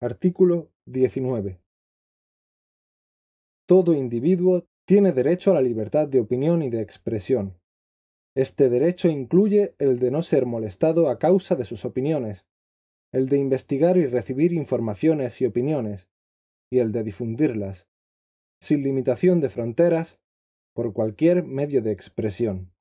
Artículo 19. Todo individuo tiene derecho a la libertad de opinión y de expresión. Este derecho incluye el de no ser molestado a causa de sus opiniones, el de investigar y recibir informaciones y opiniones, y el de difundirlas, sin limitación de fronteras, por cualquier medio de expresión.